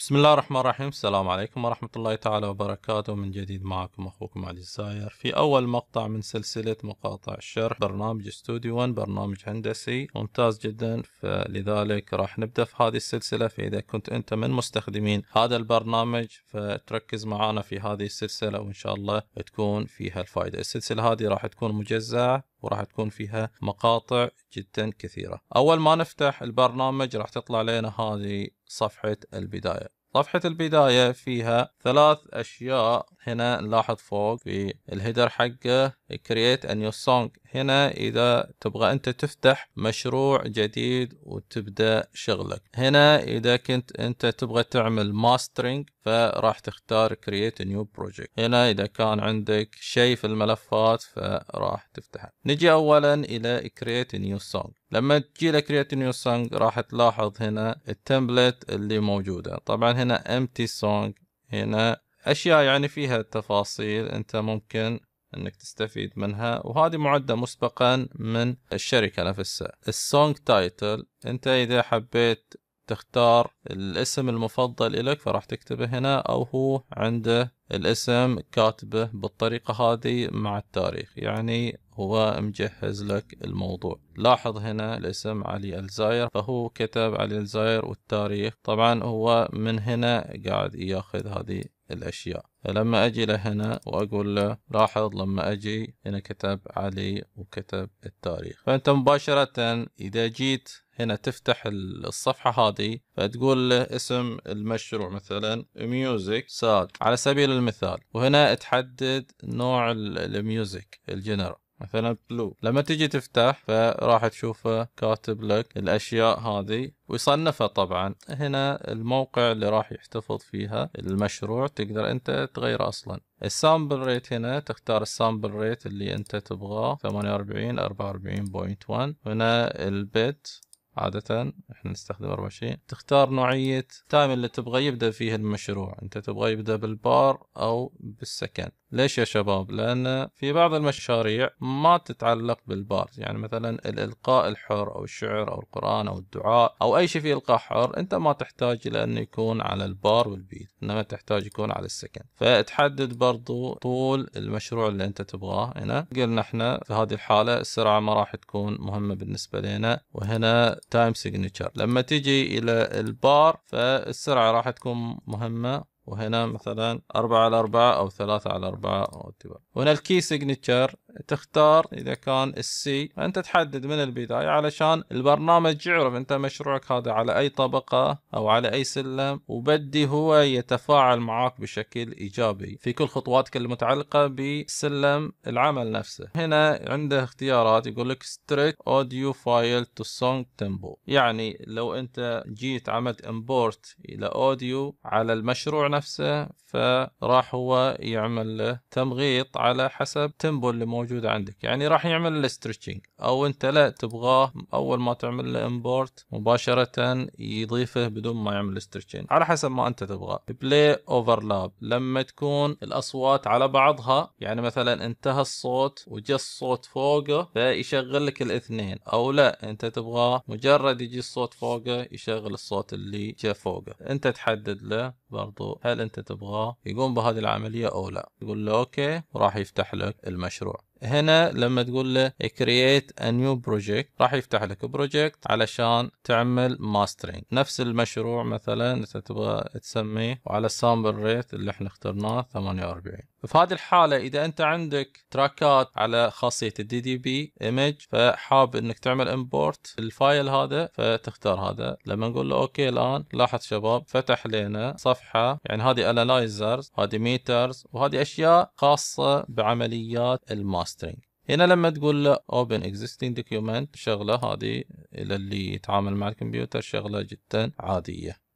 بسم الله الرحمن الرحيم السلام عليكم ورحمة الله تعالى وبركاته من جديد معكم أخوكم علي الزاير في أول مقطع من سلسلة مقاطع الشرح برنامج استوديو 1 برنامج هندسي ممتاز جدا فلذلك راح نبدأ في هذه السلسلة فإذا كنت أنت من مستخدمين هذا البرنامج فتركز معنا في هذه السلسلة وإن شاء الله تكون فيها الفائدة السلسلة هذه راح تكون مجزعة وراح تكون فيها مقاطع جدا كثيرة أول ما نفتح البرنامج راح تطلع لنا هذه صفحة البداية صفحة البداية فيها ثلاث أشياء هنا نلاحظ فوق في الهيدر حقه create a new song هنا إذا تبغى أنت تفتح مشروع جديد وتبدأ شغلك هنا إذا كنت أنت تبغى تعمل ماسترينج فراح تختار create a new project هنا إذا كان عندك شيء في الملفات فراح تفتحه نجي أولا إلى create a new song لما تجي لك create a new song راح تلاحظ هنا التمبلت اللي موجودة طبعا هنا empty song هنا اشياء يعني فيها تفاصيل انت ممكن انك تستفيد منها وهذه معده مسبقا من الشركه نفسها السونج تايتل انت اذا حبيت تختار الاسم المفضل إلك فراح تكتبه هنا أو هو عنده الاسم كاتبه بالطريقة هذه مع التاريخ يعني هو مجهز لك الموضوع لاحظ هنا الاسم علي الزاير فهو كتب علي الزاير والتاريخ طبعا هو من هنا قاعد ياخذ هذه الأشياء لما أجي لهنا وأقول له لاحظ لما أجي هنا كتب علي وكتب التاريخ فأنت مباشرة إذا جيت هنا تفتح الصفحة هذه فتقول له اسم المشروع مثلا ميوزك ساد على سبيل المثال وهنا تحدد نوع الميوزك الجنرال مثلا بلو لما تجي تفتح فراح تشوفه كاتب لك الاشياء هذه ويصنفها طبعا هنا الموقع اللي راح يحتفظ فيها المشروع تقدر انت تغيره اصلا السامبل ريت هنا تختار السامبل ريت اللي انت تبغاه 48 44.1 هنا البيت عادة احنا نستخدم 24 تختار نوعية تايم اللي تبغى يبدأ فيه المشروع انت تبغى يبدأ بالبار او بالسكند ليش يا شباب؟ لأن في بعض المشاريع ما تتعلق بالبارز يعني مثلا الإلقاء الحر أو الشعر أو القرآن أو الدعاء أو أي شيء في إلقاء حر أنت ما تحتاج إلى أنه يكون على البار والبيت إنما تحتاج يكون على السكن فتحدد برضو طول المشروع اللي أنت تبغاه هنا قلنا احنا في هذه الحالة السرعة ما راح تكون مهمة بالنسبة لنا وهنا تايم سيجنتشر لما تيجي إلى البار فالسرعة راح تكون مهمة وهنا مثلا 4 على 4 أو 3 على 4 أو اتباع هنا الكي سيجنتشر تختار اذا كان السي انت تحدد من البدايه علشان البرنامج يعرف انت مشروعك هذا على اي طبقه او على اي سلم وبدي هو يتفاعل معك بشكل ايجابي في كل خطواتك المتعلقه بسلم العمل نفسه هنا عنده اختيارات يقول لك ستريك اوديو فايل تو سونج تيمبو يعني لو انت جيت عملت امبورت الى اوديو على المشروع نفسه فراح هو يعمل له تمغيط على حسب تيمبو اللي موجود موجوده عندك يعني راح يعمل الاسترتشنج او انت لا تبغاه اول ما تعمل له امبورت مباشره يضيفه بدون ما يعمل الاسترتشنج على حسب ما انت تبغاه بلاي اوفرلاب لما تكون الاصوات على بعضها يعني مثلا انتهى الصوت وجا الصوت فوقه فيشغل لك الاثنين او لا انت تبغاه مجرد يجي الصوت فوقه يشغل الصوت اللي جا فوقه انت تحدد له برضو هل انت تبغاه يقوم بهذه العمليه او لا تقول له اوكي وراح يفتح لك المشروع هنا لما تقول له create a new project راح يفتح لك بروجكت علشان تعمل ماسترينج نفس المشروع مثلا انت تبغى تسميه وعلى السامبل ريت اللي احنا اخترناه 48 في هذه الحالة إذا أنت عندك تراكات على خاصية الدي دي بي ايمج فحاب أنك تعمل امبورت الفايل هذا فتختار هذا لما نقول له أوكي الآن لاحظ شباب فتح لنا صفحة يعني هذه أنالايزرز هذه ميترز وهذه أشياء خاصة بعمليات الماسترينج هنا لما تقول له open existing document شغلة هذه إلى اللي يتعامل مع الكمبيوتر شغلة جدا عادية